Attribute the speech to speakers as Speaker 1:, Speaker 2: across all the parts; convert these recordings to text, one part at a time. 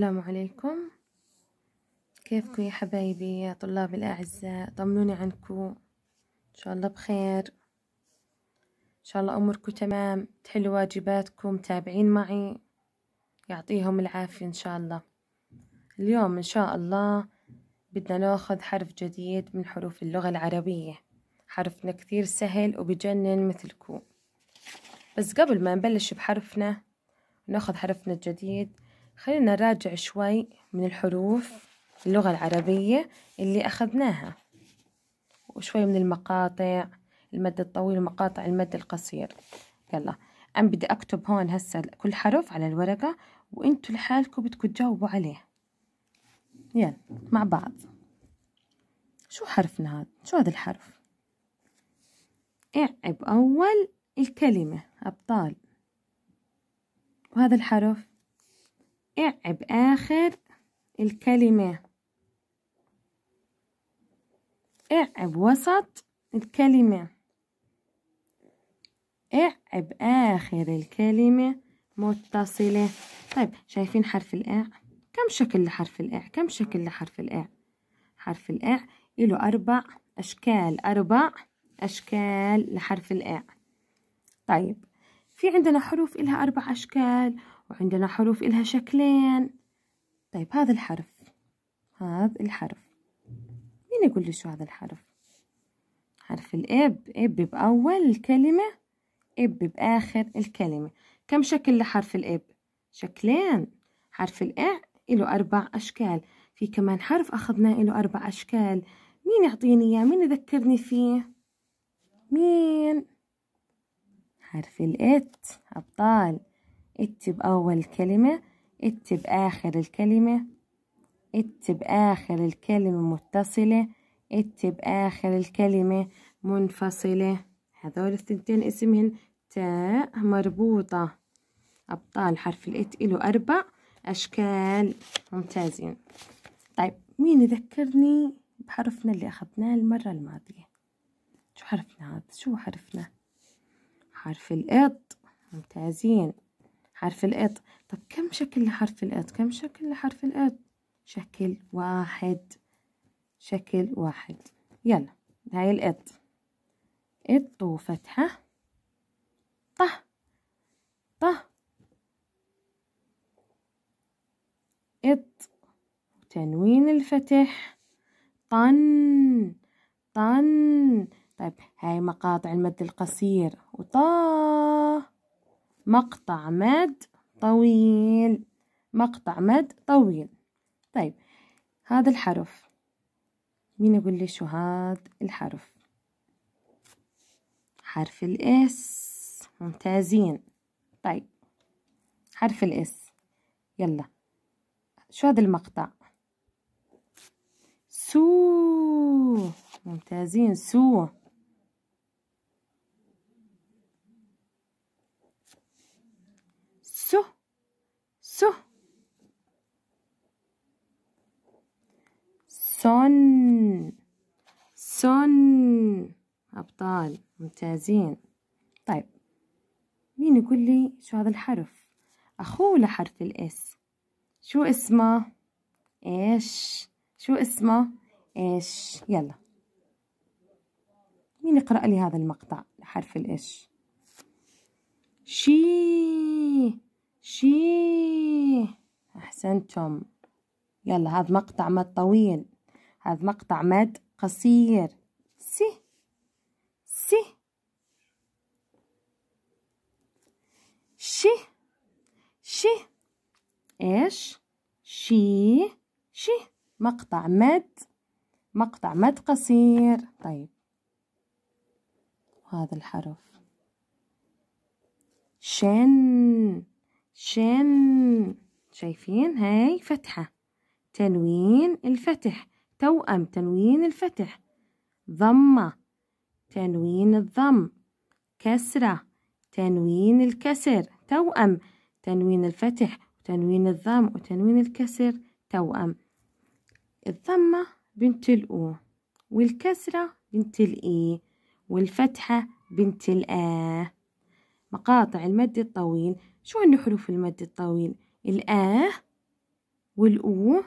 Speaker 1: السلام عليكم كيفكم يا حبايبي يا طلاب الأعزاء طمنوني عنكم إن شاء الله بخير إن شاء الله أموركم تمام تحلوا واجباتكم تابعين معي يعطيهم العافية إن شاء الله اليوم إن شاء الله بدنا ناخذ حرف جديد من حروف اللغة العربية حرفنا كثير سهل وبجنن مثلكم بس قبل ما نبلش بحرفنا ناخذ حرفنا الجديد خلينا نراجع شوي من الحروف اللغة العربية اللي أخذناها وشوي من المقاطع المد الطويل ومقاطع المد القصير يلا أنا بدي أكتب هون هسه كل حرف على الورقة وإنتوا لحالكم بدكم تجاوبوا عليه يلا مع بعض شو حرفنا هذا؟ شو هذا الحرف؟ اعب أول الكلمة أبطال وهذا الحرف اعب بآخر الكلمة اعب بوسط الكلمة اعب بآخر الكلمة متصلة طيب شايفين حرف الإع كم شكل لحرف الإع كم شكل لحرف الإع حرف الإع له أربع أشكال أربع أشكال لحرف الإع طيب في عندنا حروف إلها أربع أشكال وعندنا حروف إلها شكلين طيب هذا الحرف هذا الحرف مين يقول لي شو هذا الحرف حرف الإب إب بأول الكلمة إب بآخر الكلمة كم شكل لحرف الإب شكلين حرف الإع له أربع أشكال في كمان حرف أخذناه له أربع أشكال مين يعطيني إياه مين يذكرني فيه مين حرف الإت أبطال اكتب أول كلمة اكتب آخر الكلمة اكتب آخر الكلمة متصلة اكتب آخر الكلمة منفصلة هذول الثنتين اسمهن تاء مربوطة أبطال حرف الإت له أربع أشكال ممتازين طيب مين يذكرني بحرفنا اللي أخذناه المرة الماضية شو حرفنا هذا شو حرفنا حرف الإط ممتازين حرف الات طب كم شكل لحرف الات كم شكل لحرف الات شكل واحد شكل واحد يلا هاي الات إط وفتحة طه طه إط تنوين الفتح طن طن طيب هاي مقاطع المد القصير وطه مقطع مد طويل مقطع مد طويل طيب هذا الحرف مين يقول لي شو هذا الحرف حرف الاس ممتازين طيب حرف الاس يلا شو هذا المقطع سو ممتازين سو نفسه سن سن أبطال ممتازين طيب مين يقول لي شو هذا الحرف أخوه لحرف الإس شو اسمه إيش شو اسمه إيش يلا مين يقرأ لي هذا المقطع لحرف الإش شي شي أحسنتم يلا هذا مقطع مد طويل هذا مقطع مد قصير سي سي شي شي إيش شي شي مقطع مد مقطع مد قصير طيب هذا الحرف شن شن شايفين هاي فتحة تنوين الفتح توأم تنوين الفتح ضمة تنوين الضم كسرة تنوين الكسر توأم تنوين الفتح وتنوين الضم وتنوين الكسر توأم الضمة بنت الأو والكسرة بنت الإي والفتحة بنت الآ مقاطع المد الطويل شو هن حروف المد الطويل الآه والأو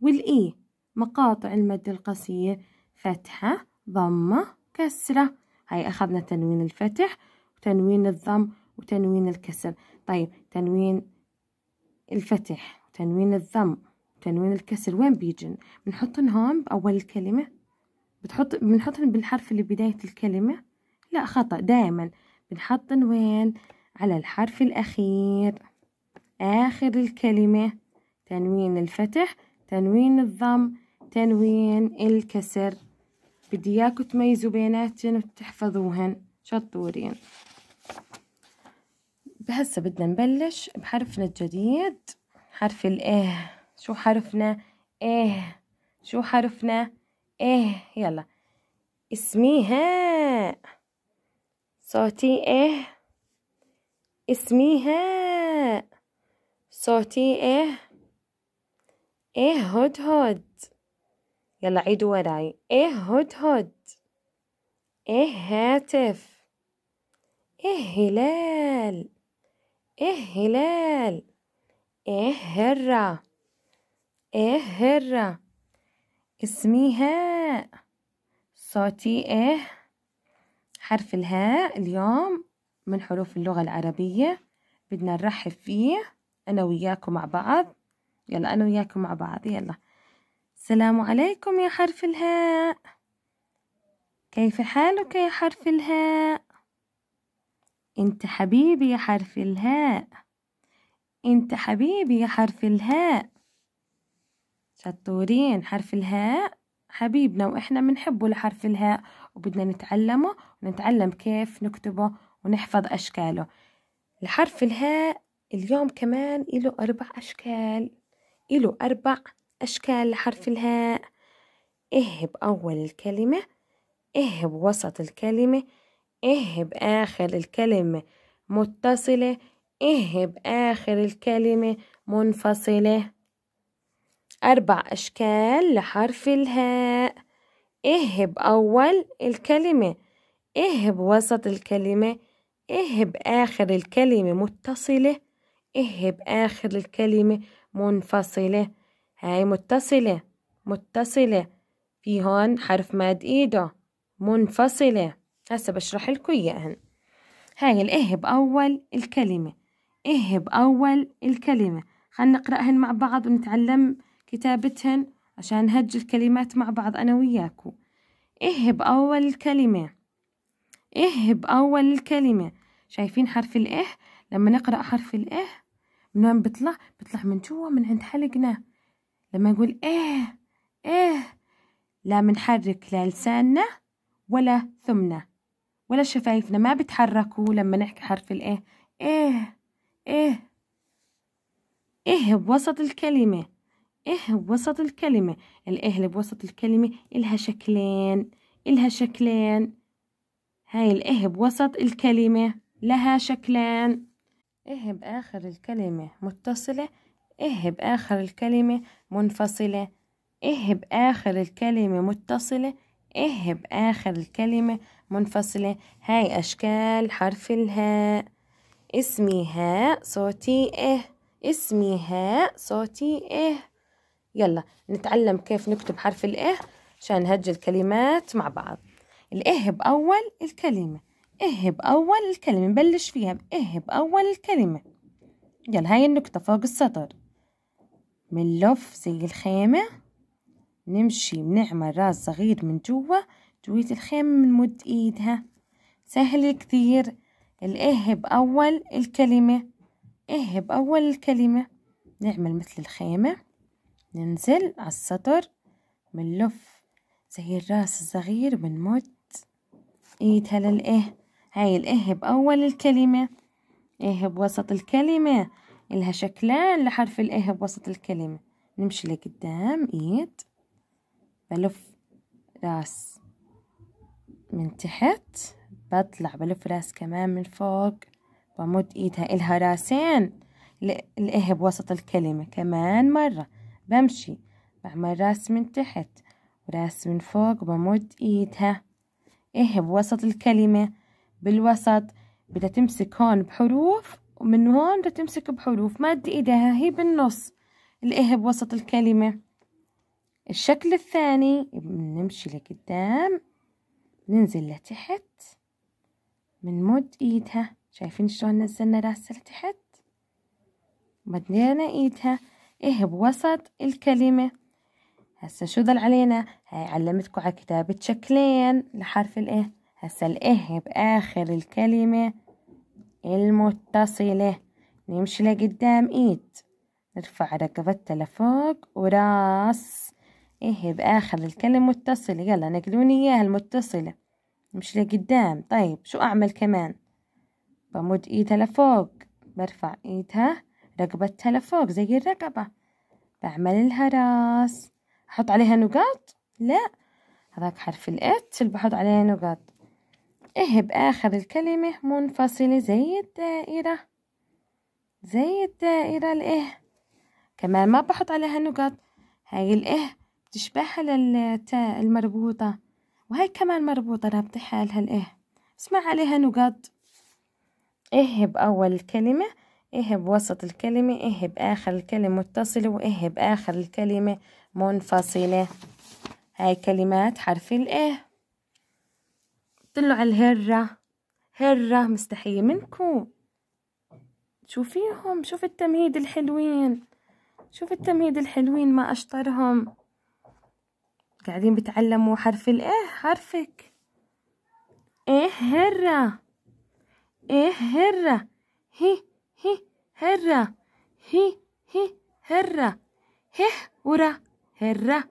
Speaker 1: والإي مقاطع المد القصير فتحة ضمة كسرة هاي أخذنا تنوين الفتح وتنوين الضم وتنوين الكسر طيب تنوين الفتح وتنوين الضم وتنوين الكسر وين بيجن بنحطن هون بأول الكلمة بتحط بنحطن بالحرف اللي بداية الكلمة لا خطأ دائما بنحطن وين على الحرف الأخير آخر الكلمة تنوين الفتح تنوين الضم تنوين الكسر بدي اياكم تميزوا بيناتهم وتحفظوهن شطورين هسه بدنا نبلش بحرفنا الجديد حرف الايه شو حرفنا ايه شو حرفنا ايه يلا اسميها صوتي ايه اسمي هاء صوتي إيه إيه هدهد يلا عيدوا وراي إيه هدهد إيه هاتف إيه هلال إيه هلال إيه هرة إيه هرة اسمي هاء صوتي إيه حرف الهاء اليوم من حروف اللغة العربية بدنا نرحب فيه أنا وياكم مع بعض يلا أنا وياكم مع بعض يلا السلام عليكم يا حرف الهاء كيف حالك يا حرف الهاء انت حبيبي يا حرف الهاء انت حبيبي يا حرف الهاء شطورين حرف الهاء حبيبنا واحنا بنحبه لحرف الهاء وبدنا نتعلمه ونتعلم كيف نكتبه ونحفظ أشكاله الحرف الهاء اليوم كمان له أربع أشكال له أربع أشكال لحرف الهاء اهب أول الكلمة اهب وسط الكلمة اهب آخر الكلمة متصلة اهب آخر الكلمة منفصلة أربع أشكال لحرف الهاء اهب أول الكلمة اهب وسط الكلمة إه بآخر الكلمة متصلة إه بآخر الكلمة منفصلة هاي متصلة متصلة في هون حرف ماد إيده منفصلة هسا بشرح لكم إياهن هاي الإه بأول الكلمة إه بأول الكلمة خلنا نقرأهن مع بعض ونتعلم كتابتهن عشان نهج الكلمات مع بعض أنا وياكو إه بأول الكلمة إه بأول الكلمة شايفين حرف الإه لما نقرأ حرف الإه من وين بيطلع بيطلع من جوا من عند حلقنا لما نقول إه إه لا بنحرك لا لساننا ولا ثمنا ولا شفايفنا ما بتحركوا لما نحكي حرف الإيه إه إيه إيه بوسط الكلمة إيه بوسط الكلمة الإيه اللي بوسط الكلمة إلها شكلين إلها شكلين هاي الإه بوسط الكلمة لها شكلان إه بآخر الكلمة متصلة إه بآخر الكلمة منفصلة إه بآخر الكلمة متصلة إه بآخر الكلمة منفصلة هاي أشكال حرف الهاء اسمي هاء صوتي إه اسمي هاء صوتي إه يلا نتعلم كيف نكتب حرف الإه عشان نهج الكلمات مع بعض الإه بأول الكلمة إه بأول الكلمة نبلش فيها بإه بأول الكلمة يلا هاي النكتة فوق السطر بنلف زي الخيمة نمشي بنعمل راس صغير من جوا جوية الخيمة بنمد إيدها سهل كثير الإه بأول الكلمة إه بأول الكلمة نعمل مثل الخيمة ننزل على السطر بنلف زي الراس الصغير بنمد إيتها للإه إيه هاي الإه بأول الكلمة إه بوسط الكلمة إلها شكلان لحرف الإه بوسط الكلمة نمشي لقدام إيد بلف راس من تحت بطلع بلف راس كمان من فوق بمد إيدها إلها راسين الإه بوسط الكلمة كمان مرة بمشي بعمل راس من تحت وراس من فوق بمد إيدها إيه بوسط الكلمة بالوسط بدها تمسك هون بحروف ومن هون بدها تمسك بحروف مادة إيدها هي بالنص الإيه بوسط الكلمة الشكل الثاني بنمشي لقدام ننزل لتحت بنمد إيدها شايفين شلون نزلنا راسها لتحت مدينا إيدها إيه بوسط الكلمة هسا شو ضل علينا هاي علمتكم على كتابة شكلين لحرف الايه هسا الايه باخر الكلمة المتصلة نمشي لقدام ايد نرفع رقبتها لفوق وراس ايه باخر الكلمة متصلة يلا نقلوني اياها المتصلة نمشي لقدام طيب شو اعمل كمان بمد ايدها لفوق برفع ايدها رقبتها لفوق زي الرقبة بعمل لها راس حط عليها نقاط لا هذاك حرف الات اللي بحط عليه نقاط اه باخر الكلمة منفصلة زي الدائرة زي الدائرة الإه كمان ما بحط عليها نقاط هاي الإه بتشبهها للتاء المربوطة وهي كمان مربوطة رابطة حالها الإه اسمع عليها نقاط اه باول كلمة اهب وسط الكلمة اهب آخر الكلمة متصلة واهب آخر الكلمة منفصلة هاي كلمات حرف الإيه طلع على الهرة هرة مستحية منكم شوفيهم شوف التمهيد الحلوين شوف التمهيد الحلوين ما أشطرهم قاعدين بتعلموا حرف الإيه حرفك إيه هرة إيه هرة هي هرة هي هي هرة ورا هرة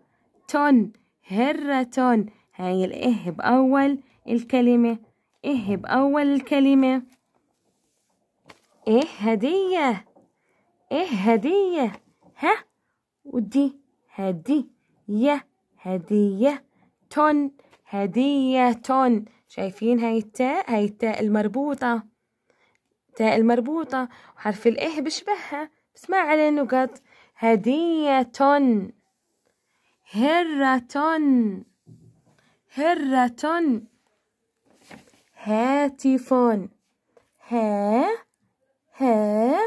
Speaker 1: تون هرة تون هاي الإه بأول الكلمة إه بأول الكلمة إه هدية إه هدية ها ودي هدي يا هدية تون هدية تون شايفين هاي التاء هاي التاء المربوطة تاء المربوطة وحرف الإيه بشبهها بس ما عليه نقط هدية تون هرة تون هرة تون هاتفون ها ها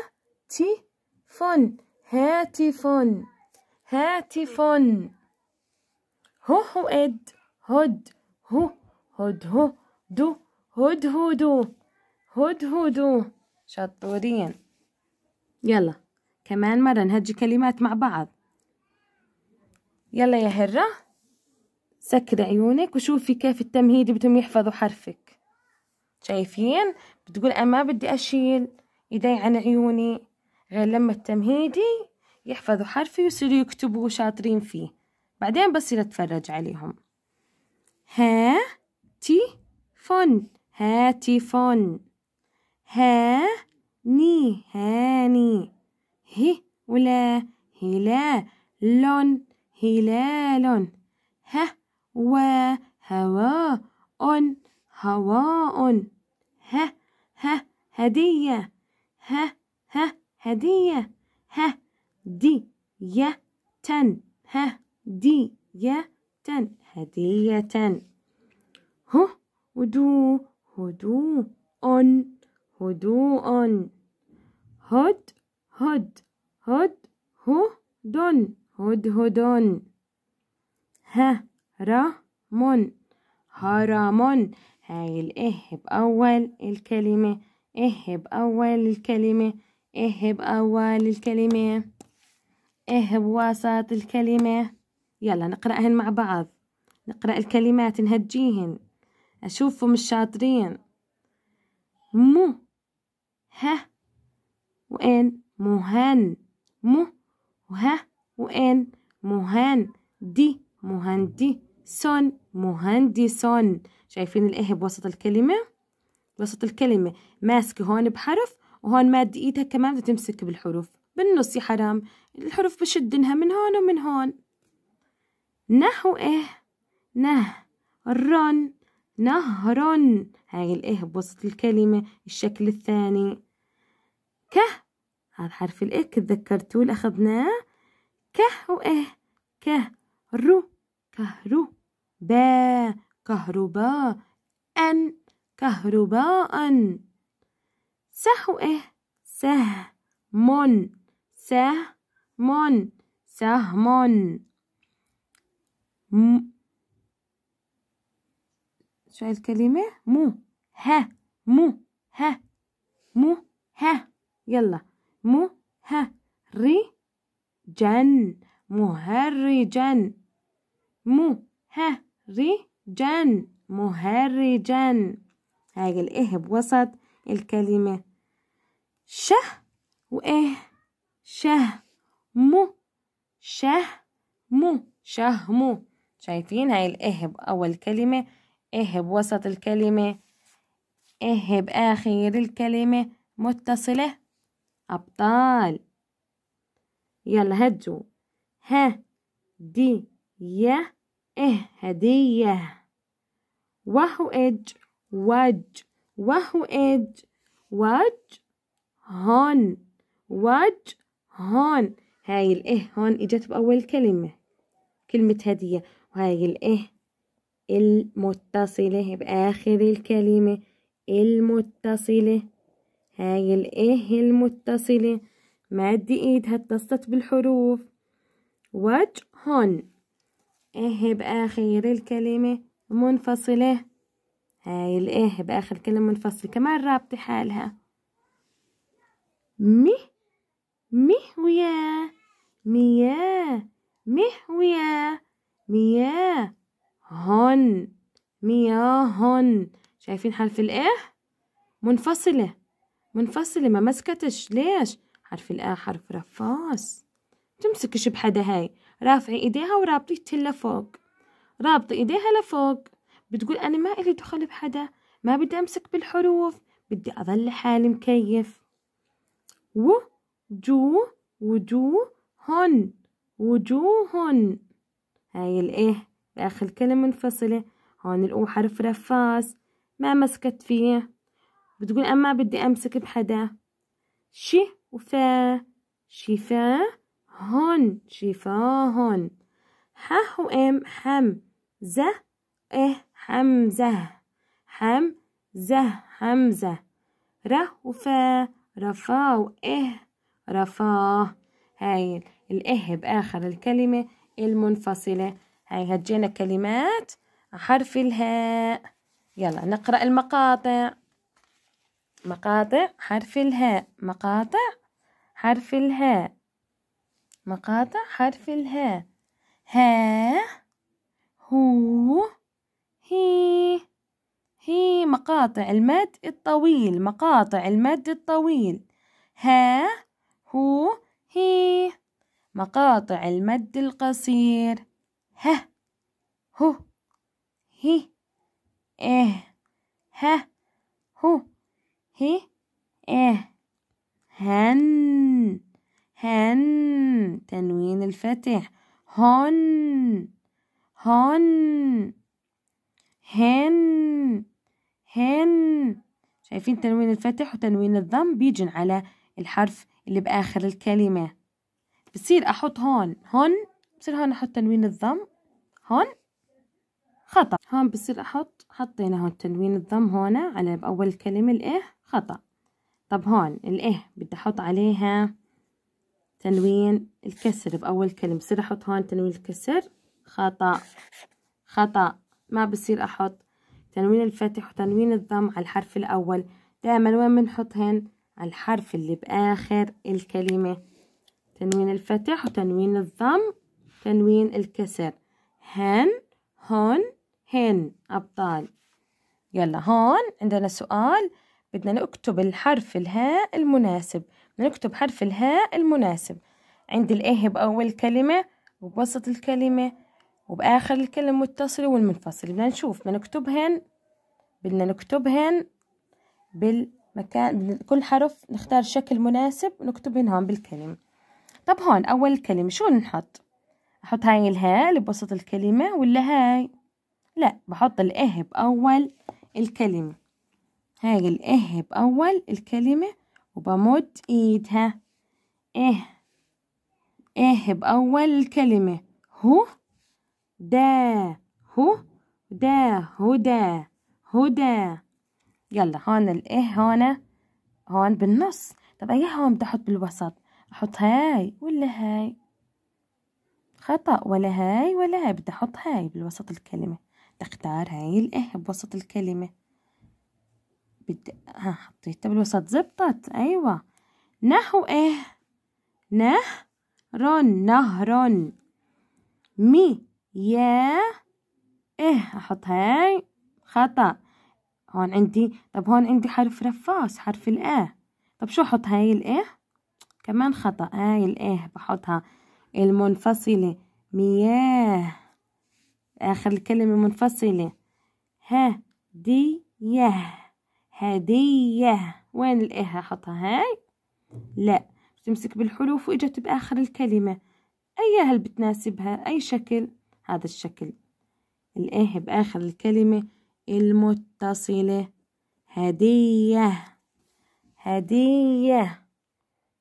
Speaker 1: تي فون هاتفون هاتفون هو هو إد هد هو هد هو دو هد هد هدهدو هدهدو شطورين يلا كمان مرة نهجي كلمات مع بعض يلا يا هرة سكري عيونك وشوفي كيف التمهيد بدهم يحفظوا حرفك شايفين بتقول أنا ما بدي أشيل إيدي عن عيوني غير لما التمهيدي يحفظوا حرفي ويصيروا يكتبوا شاطرين فيه بعدين بصير أتفرج عليهم ها تي فن هاتي فون ها ني هاني ه ولا هلا لون هلال ه و هواء ه ه هدية ه ه هدية ه دي ي تن ه دي ي تن هدية ه هدو هدوء هدوء هد هد هد هدٌ هدهدٌ هرمٌ هرمٌ هاي الإه بأول الكلمة إه بأول الكلمة إه بأول الكلمة إه بوسط الكلمة يلا نقرأهن مع بعض نقرأ الكلمات نهجيهن أشوفهم الشاطرين مو ه وان مهان مه وه وان مهان دي مهندي سون مهندسون شايفين الايه بوسط الكلمة بوسط الكلمة ماسكة هون بحرف وهون مادة ايدها كمان تمسك بالحروف بالنص يا حرام الحروف بشدنها من هون ومن هون نحو ايه رن نهرن هاي الايه بوسط الكلمة الشكل الثاني ك هذا حرف الإك إيه، تذكرتوه اللي أخذناه كه وإيه كه رو كهرو با كهرباء أن كهرباء سه وإيه سه من سه من سه م... شو هالكلمة الكلمة مو ها مو ها مو ها يلا مهرجا مهرجا مهرجا مهرجا هاي الإه بوسط الكلمة شه وإه شه مو شه مو شه مو شايفين هاي الإه بأول كلمة إه بوسط الكلمة إه بآخر الكلمة متصلة أبطال يلا هدوا ها دي يه إه هدية وهو إج وج وهو إج وج هون وج هون هاي الإه هون إجت بأول كلمة كلمة هدية وهاي الإه المتصلة بآخر الكلمة المتصلة هاي الإيه المتصلة مد إيدها اتصلت بالحروف وجه إيه بآخر الكلمة منفصلة هاي الإيه بآخر كلمة منفصلة كمان رابطة حالها مه مهوية مياه مهوية مياه هن مياهن شايفين حرف الإيه منفصلة منفصلة ما مسكتش ليش حرف الآ آه، حرف رفاص تمسكش بحدا هاي رافعة إيديها ورابطتها لفوق رابطة إيديها لفوق بتقول أنا ما إلي دخل بحدا ما بدي أمسك بالحروف بدي أظل حالي مكيف و جو وجو هن وجوهن هاي الإيه بآخر كلمة منفصلة هون الأو حرف رفاس ما مسكت فيه بتقول أما بدي أمسك بحدا شي وفا هون شفا هون ح وام حم زه اه حمزه حمزه حمزه ره وفا و واه رفا هاي الاه بآخر الكلمة المنفصلة هاي هجينا كلمات حرف الهاء يلا نقرأ المقاطع مقاطع حرف الهاء مقاطع حرف الهاء مقاطع حرف الهاء ها هو هي هي مقاطع المد الطويل مقاطع المد الطويل ها هو هي مقاطع المد القصير ه هو هي اه ها هو ه اه هن هن تنوين الفتح هن هن هن هن شايفين تنوين الفتح وتنوين الضم بيجن على الحرف اللي بآخر الكلمة بصير أحط هون هون بصير هون أحط تنوين الضم هون خطأ هون بصير أحط حطينا هون تنوين الضم هون على أول كلمة الإه خطأ طب هون الإه بدي أحط عليها تنوين الكسر بأول كلمة بصير أحط هون تنوين الكسر خطأ خطأ ما بصير أحط تنوين الفتح وتنوين الضم على الحرف الأول دائما وين بنحطهن على الحرف اللي بآخر الكلمة تنوين الفتح وتنوين الضم تنوين الكسر هن هون هن أبطال يلا هون عندنا سؤال بدنا نكتب الحرف الهاء المناسب نكتب حرف الهاء المناسب عند الإيه بأول كلمة وبوسط الكلمة وبآخر الكلمة المتصلة والمنفصلة بدنا نشوف بدنا نكتبهن بدنا نكتبهن بالمكان كل حرف نختار شكل مناسب ونكتبهن هون بالكلمة طب هون أول كلمة شو نحط؟ أحط هاي الهاء اللي بوسط الكلمة ولا هاي؟ لا بحط الاه بأول الكلمة هاجي الاه بأول الكلمة وبمد إيدها اه اه بأول الكلمة هو دا هو دا هدى هدى يلا هون الاه هون هون بالنص طب ايه هون بدي احط بالوسط احط هاي ولا هاي خطأ ولا هاي ولا هاي بدي احط هاي بالوسط الكلمة تختار هاي الاه بوسط الكلمة بد... ها حطيتها بالوسط زبطت أيوة نحو اه رن نهر مي يا اه أحط هاي خطأ هون عندي طب هون عندي حرف رفاس حرف الاه طب شو أحط هاي الاه كمان خطأ هاي الاه بحطها المنفصلة مياه آخر الكلمة منفصلة ها دي يه هدية وين الإيه حطها هاي لا تمسك بالحروف وإجت بآخر الكلمة أي هل بتناسبها أي شكل هذا الشكل الإيه بآخر الكلمة المتصلة هدية هدية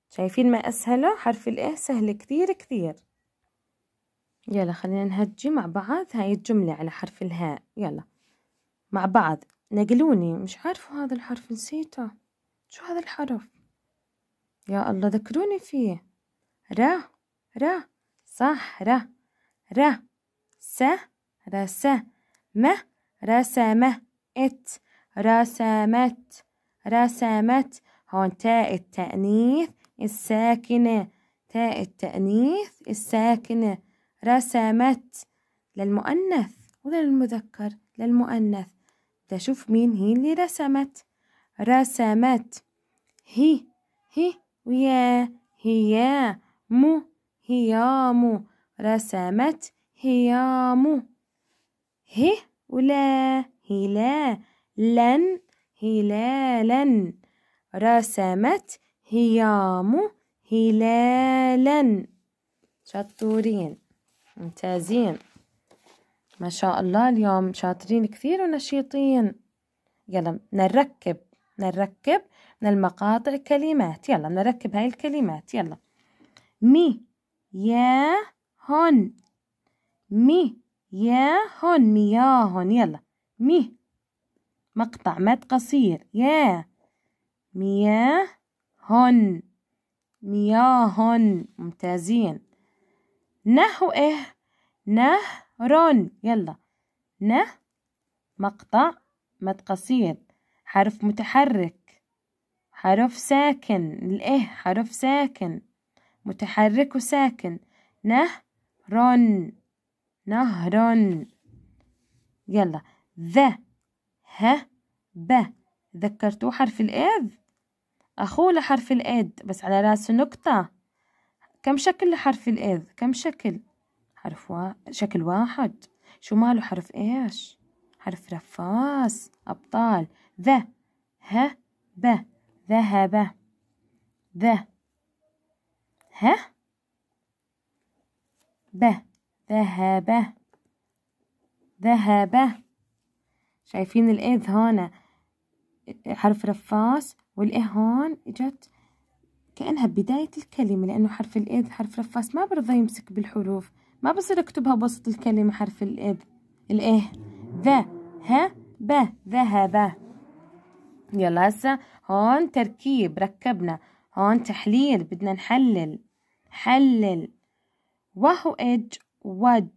Speaker 1: شايفين ما أسهله حرف الإيه سهل كتير كتير يلا خلينا نهجي مع بعض هاي الجملة على حرف الهاء يلا مع بعض نقلوني مش عارفة هذا الحرف نسيته شو هذا الحرف يا الله ذكروني فيه را را صح را را س رس م رسمة ات رسمت رسمت هون تاء التأنيث الساكنة تاء التأنيث الساكنة رسمت للمؤنث ولا للمذكر للمؤنث تشوف مين هي اللي رسمت رسمت هي هي ويا هي مو مو رسمت مو هي ولا لا لن هلالا رسمت هيام هلالا شطورين ممتازين ما شاء الله اليوم شاطرين كثير ونشيطين يلا نركب نركب من المقاطع كلمات يلا نركب هاي الكلمات يلا مي يا هون مي يا يا مياهن يلا مي مقطع مد قصير يا مياه هن مياهن ممتازين نحو إيه نهر يلا نه مقطع مد قصير حرف متحرك حرف ساكن الإيه حرف ساكن متحرك وساكن نه نهر يلا ذا ه ب ذكرتوه حرف الإذ أخوه لحرف الإد بس على راسه نقطة كم شكل لحرف الإذ كم شكل حرف وا... شكل واحد شو ماله حرف إيش حرف رفاس أبطال ذا ه ب ذهب ذا ه ب ذهب ذهب شايفين الإذ هون حرف رفاس والإه هون إجت كأنها بداية الكلمة لأنه حرف الإذ حرف رفاس ما برضى يمسك بالحروف ما بصير أكتبها بوسط الكلمة حرف الإذ الإيه ذا ها با ذهب يلا هسا هون تركيب ركبنا هون تحليل بدنا نحلل حلل وهو إج وج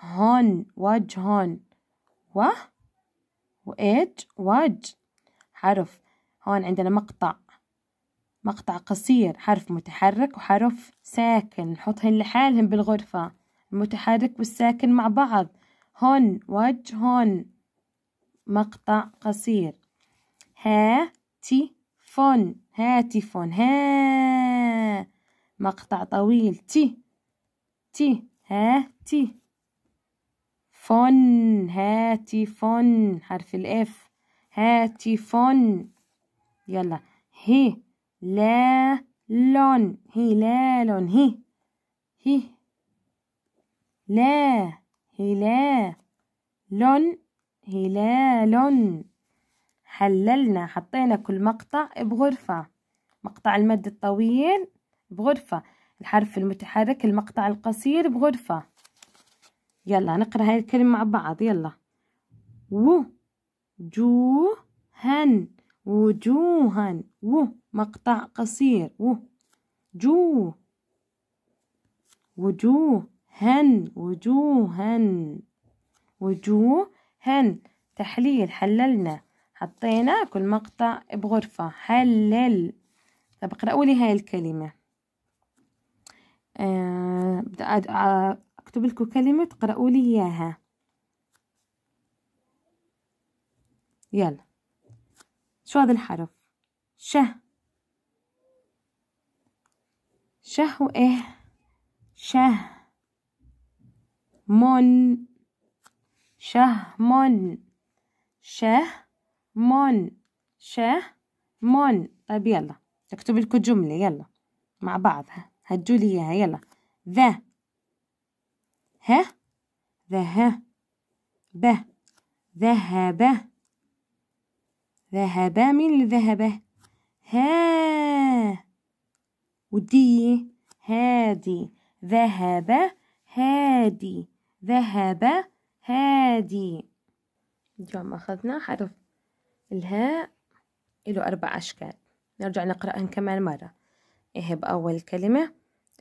Speaker 1: هون وج هون و وإج وج حرف هون عندنا مقطع مقطع قصير حرف متحرك وحرف ساكن نحطهن لحالهم بالغرفة المتحرك والساكن مع بعض هون وج هون مقطع قصير هاتي فون هاتي فون ها مقطع طويل تي تي هاتي فون هاتي فون حرف الاف هاتي فون يلا هي لا لون هلال هي هي لا هلال لون هلال حللنا حطينا كل مقطع بغرفة مقطع المد الطويل بغرفة الحرف المتحرك المقطع القصير بغرفة يلا نقرأ هاي الكلمة مع بعض يلا و جو هن وجوها و مقطع قصير و جو وجوهن وجوهن وجوهن تحليل حللنا حطينا كل مقطع بغرفة حلل طب اقرأوا لي هاي الكلمة آه، بدي آه، اكتب لكم كلمة تقرأوا لي اياها يلا شو هذا الحرف شه شه وإه شه من شه من شه من شه من طيب يلا تكتب لكم جملة يلا مع بعضها هجوا لي اياها يلا ذا ها ذهب ذهب ذهب من ذهبه ها ودي هادي ذهب هادي ذهب هادي اليوم أخذنا حرف الهاء له أربع أشكال نرجع نقرأهن كمان مرة إهب أول كلمة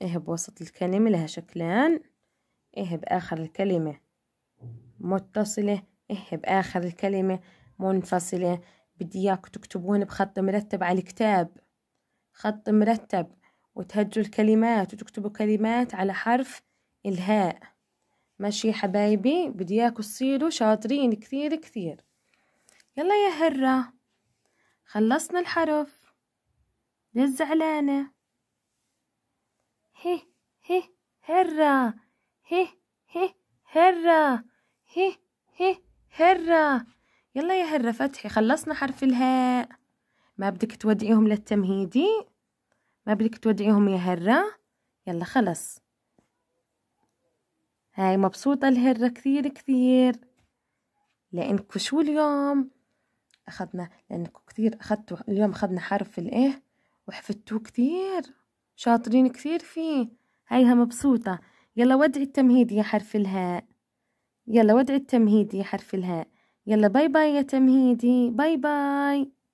Speaker 1: إهب وسط الكلمة لها شكلان إهب آخر الكلمة متصلة إهب آخر الكلمة منفصلة بدي إياكم تكتبون بخط مرتب على الكتاب خط مرتب وتهجوا الكلمات وتكتبوا كلمات على حرف الهاء ماشي حبايبي بدي إياكم تصيروا شاطرين كثير كثير يلا يا هرة خلصنا الحرف ليش زعلانة هي هي هرة هي هي هرة هي هي هرة يلا يا هرة فتحي خلصنا حرف الهاء ما بدك تودعيهم للتمهيدي ما بدك تودعيهم يا هرة يلا خلص هاي مبسوطة الهرة كثير كثير لأنكو شو اليوم أخذنا لأنكو كثير أخذتوا اليوم أخذنا حرف الإيه وحفظتوه كثير شاطرين كثير فيه هيها مبسوطة يلا ودعي التمهيدي يا حرف الهاء يلا ودعي التمهيدي يا حرف الهاء يلا باي باي يا تمهيدي باي باي